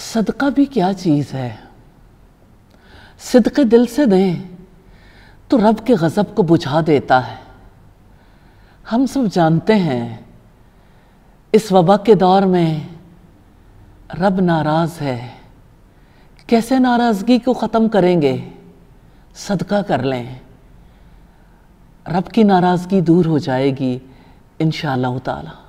सदका भी क्या चीज़ है सिदके दिल से दें तो रब के गज़ब को बुझा देता है हम सब जानते हैं इस वबा के दौर में रब नाराज़ है कैसे नाराज़गी को ख़त्म करेंगे सदका कर लें रब की नाराज़गी दूर हो जाएगी इन ताला